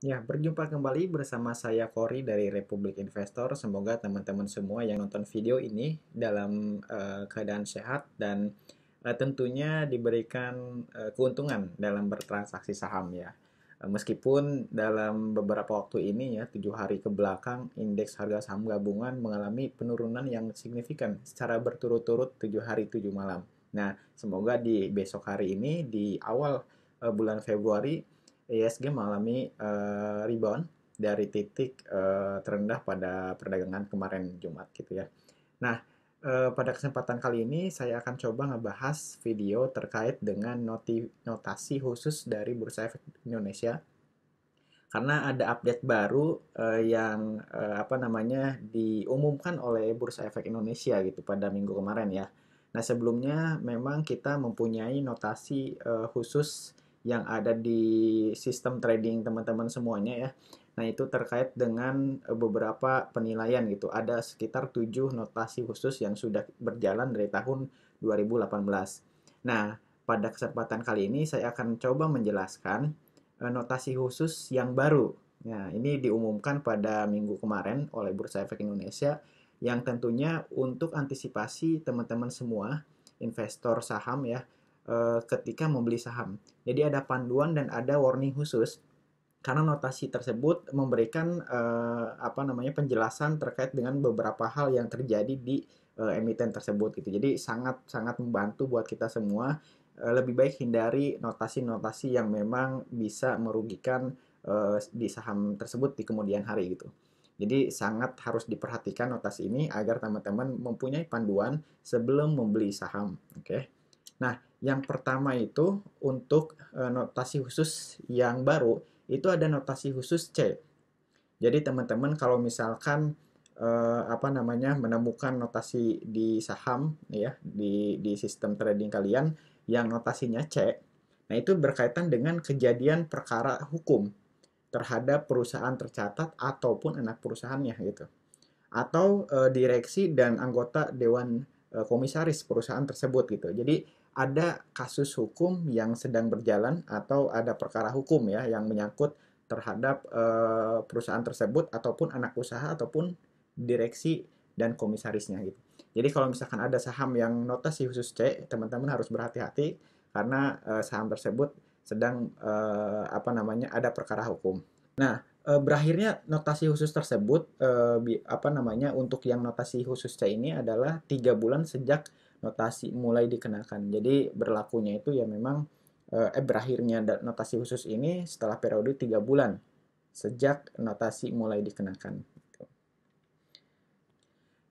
Ya, berjumpa kembali bersama saya Kori dari Republik Investor. Semoga teman-teman semua yang nonton video ini dalam uh, keadaan sehat dan uh, tentunya diberikan uh, keuntungan dalam bertransaksi saham ya. Uh, meskipun dalam beberapa waktu ini ya, tujuh hari ke belakang indeks harga saham gabungan mengalami penurunan yang signifikan secara berturut-turut tujuh hari tujuh malam. Nah, semoga di besok hari ini di awal uh, bulan Februari ISG mengalami uh, rebound dari titik uh, terendah pada perdagangan kemarin Jumat gitu ya. Nah, uh, pada kesempatan kali ini saya akan coba ngebahas video terkait dengan noti notasi khusus dari Bursa Efek Indonesia karena ada update baru uh, yang uh, apa namanya diumumkan oleh Bursa Efek Indonesia gitu pada minggu kemarin ya. Nah sebelumnya memang kita mempunyai notasi uh, khusus yang ada di sistem trading teman-teman semuanya ya. Nah, itu terkait dengan eh, beberapa penilaian gitu. Ada sekitar 7 notasi khusus yang sudah berjalan dari tahun 2018. Nah, pada kesempatan kali ini saya akan coba menjelaskan eh, notasi khusus yang baru. Nah, ini diumumkan pada minggu kemarin oleh Bursa Efek Indonesia yang tentunya untuk antisipasi teman-teman semua investor saham ya Eh, ketika membeli saham. Jadi ada panduan dan ada warning khusus karena notasi tersebut memberikan uh, apa namanya penjelasan terkait dengan beberapa hal yang terjadi di uh, emiten tersebut gitu. Jadi sangat sangat membantu buat kita semua uh, lebih baik hindari notasi-notasi yang memang bisa merugikan uh, di saham tersebut di kemudian hari gitu. Jadi sangat harus diperhatikan notasi ini agar teman-teman mempunyai panduan sebelum membeli saham, oke. Okay? Nah, yang pertama itu untuk eh, notasi khusus yang baru itu ada notasi khusus C. Jadi teman-teman kalau misalkan eh, apa namanya menemukan notasi di saham ya di di sistem trading kalian yang notasinya C, nah itu berkaitan dengan kejadian perkara hukum terhadap perusahaan tercatat ataupun anak perusahaannya gitu. Atau eh, direksi dan anggota dewan eh, komisaris perusahaan tersebut gitu. Jadi ada kasus hukum yang sedang berjalan atau ada perkara hukum ya yang menyangkut terhadap uh, perusahaan tersebut ataupun anak usaha ataupun direksi dan komisarisnya gitu. Jadi kalau misalkan ada saham yang notasi khusus C, teman-teman harus berhati-hati karena uh, saham tersebut sedang uh, apa namanya ada perkara hukum. Nah, berakhirnya notasi khusus tersebut uh, apa namanya untuk yang notasi khusus C ini adalah tiga bulan sejak notasi mulai dikenakan. Jadi berlakunya itu ya memang eh, eh berakhirnya notasi khusus ini setelah periode 3 bulan sejak notasi mulai dikenakan. Gitu.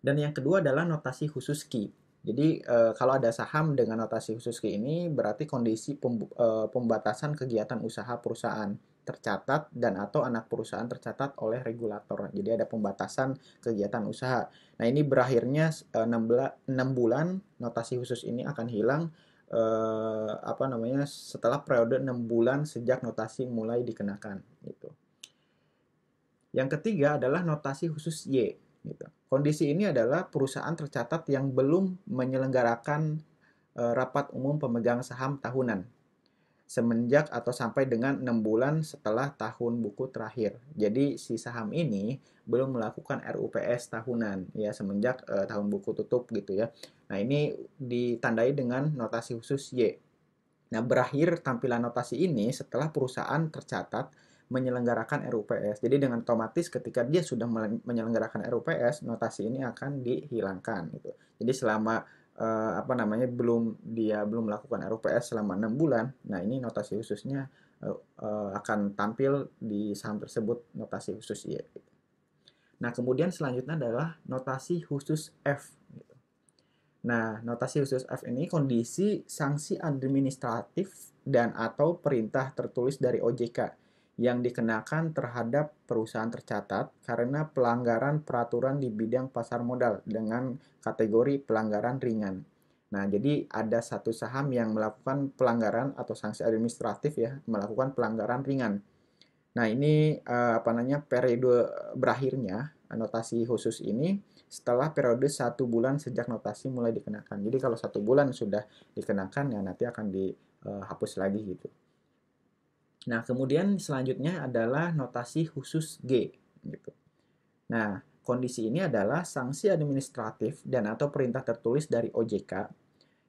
Dan yang kedua adalah notasi khusus key. Jadi uh, kalau ada saham dengan notasi khusus ke ini berarti kondisi pembu- uh, pembatasan kegiatan usaha perusahaan tercatat dan atau anak perusahaan tercatat oleh regulator. Jadi ada pembatasan kegiatan usaha. Nah, ini berakhirnya uh, eh, 6, bulan notasi khusus ini akan hilang uh, apa namanya setelah periode 6 bulan sejak notasi mulai dikenakan gitu. Yang ketiga adalah notasi khusus Y gitu. Kondisi ini adalah perusahaan tercatat yang belum menyelenggarakan e, rapat umum pemegang saham tahunan semenjak atau sampai dengan 6 bulan setelah tahun buku terakhir. Jadi si saham ini belum melakukan RUPS tahunan ya semenjak eh, tahun buku tutup gitu ya. Nah, ini ditandai dengan notasi khusus Y. Nah, berakhir tampilan notasi ini setelah perusahaan tercatat menyelenggarakan RUPS. Jadi dengan otomatis ketika dia sudah menyelenggarakan RUPS, notasi ini akan dihilangkan gitu. Jadi selama eh, apa namanya belum dia belum melakukan RUPS selama enam bulan, nah ini notasi khususnya eh, eh akan tampil di saham tersebut notasi khusus Y. Iya. Gitu. Nah kemudian selanjutnya adalah notasi khusus F. Gitu. Nah, notasi khusus F ini kondisi sanksi administratif dan atau perintah tertulis dari OJK yang dikenakan terhadap perusahaan tercatat karena pelanggaran peraturan di bidang pasar modal dengan kategori pelanggaran ringan. Nah, jadi ada satu saham yang melakukan pelanggaran atau sanksi administratif ya, melakukan pelanggaran ringan. Nah, ini eh, apa namanya periode berakhirnya notasi khusus ini setelah periode satu bulan sejak notasi mulai dikenakan. Jadi kalau satu bulan sudah dikenakan ya nanti akan dihapus eh, lagi gitu. Nah, kemudian selanjutnya adalah notasi khusus G. Gitu. Nah, kondisi ini adalah sanksi administratif dan atau perintah tertulis dari OJK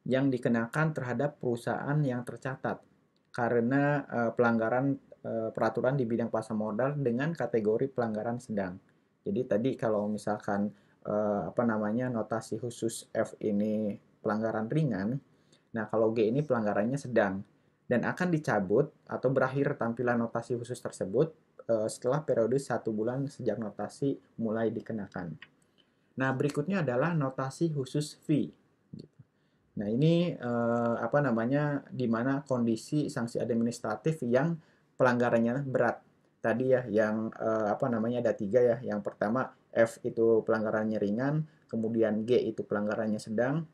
yang dikenakan terhadap perusahaan yang tercatat karena uh, pelanggaran uh, peraturan di bidang pasar modal dengan kategori pelanggaran sedang. Jadi tadi kalau misalkan uh, apa namanya notasi khusus F ini pelanggaran ringan, nah kalau G ini pelanggarannya sedang dan akan dicabut atau berakhir tampilan notasi khusus tersebut e, setelah periode satu bulan sejak notasi mulai dikenakan. Nah, berikutnya adalah notasi khusus fee. Nah, ini eh, apa namanya di mana kondisi sanksi administratif yang pelanggarannya berat. Tadi ya yang eh, apa namanya ada tiga ya. Yang pertama F itu pelanggarannya ringan, kemudian G itu pelanggarannya sedang,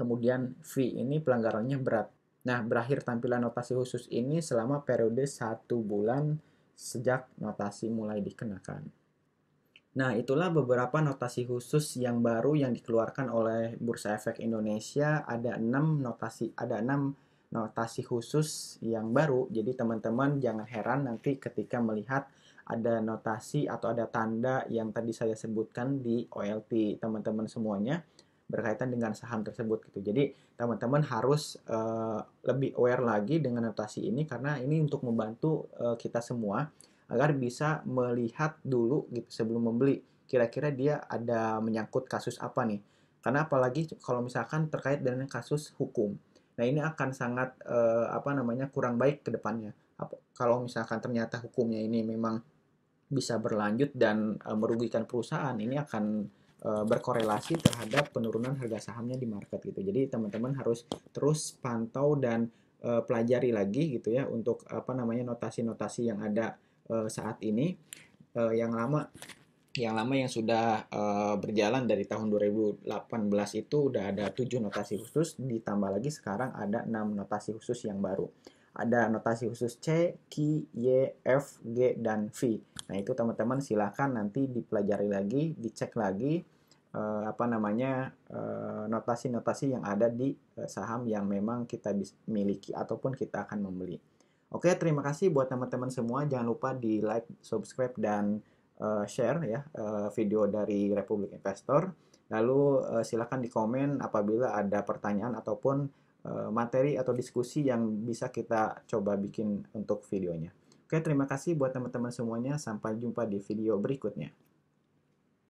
kemudian V ini pelanggarannya berat. Nah, berakhir tampilan notasi khusus ini selama periode satu bulan sejak notasi mulai dikenakan. Nah, itulah beberapa notasi khusus yang baru yang dikeluarkan oleh Bursa Efek Indonesia. Ada enam notasi, ada 6 notasi khusus yang baru. Jadi teman-teman jangan heran nanti ketika melihat ada notasi atau ada tanda yang tadi saya sebutkan di OLT teman-teman semuanya berkaitan dengan saham tersebut gitu. Jadi teman-teman harus uh, lebih aware lagi dengan notasi ini karena ini untuk membantu uh, kita semua agar bisa melihat dulu gitu sebelum membeli kira-kira dia ada menyangkut kasus apa nih. Karena apalagi kalau misalkan terkait dengan kasus hukum. Nah, ini akan sangat uh, apa namanya kurang baik ke depannya. Ap kalau misalkan ternyata hukumnya ini memang bisa berlanjut dan uh, merugikan perusahaan, ini akan Eh, berkorelasi terhadap penurunan harga sahamnya di market gitu. Jadi teman-teman harus terus pantau dan uh, pelajari lagi gitu ya untuk apa namanya notasi-notasi yang ada uh, saat ini uh, yang lama yang lama yang sudah uh, berjalan dari tahun 2018 itu udah ada 7 notasi khusus ditambah lagi sekarang ada 6 notasi khusus yang baru. Ada notasi khusus C, Q, Y, F, G dan V. Nah, itu teman-teman silahkan nanti dipelajari lagi, dicek lagi uh, apa namanya eh, notasi-notasi uh, yang ada di uh, saham yang memang kita miliki ataupun kita akan membeli. Oke, terima kasih buat teman-teman semua. Jangan lupa di like, subscribe, dan uh, share ya uh, video dari Republik Investor. Lalu uh, silakan di komen apabila ada pertanyaan ataupun uh, materi atau diskusi yang bisa kita coba bikin untuk videonya. Oke, terima kasih buat teman-teman semuanya. Sampai jumpa di video berikutnya.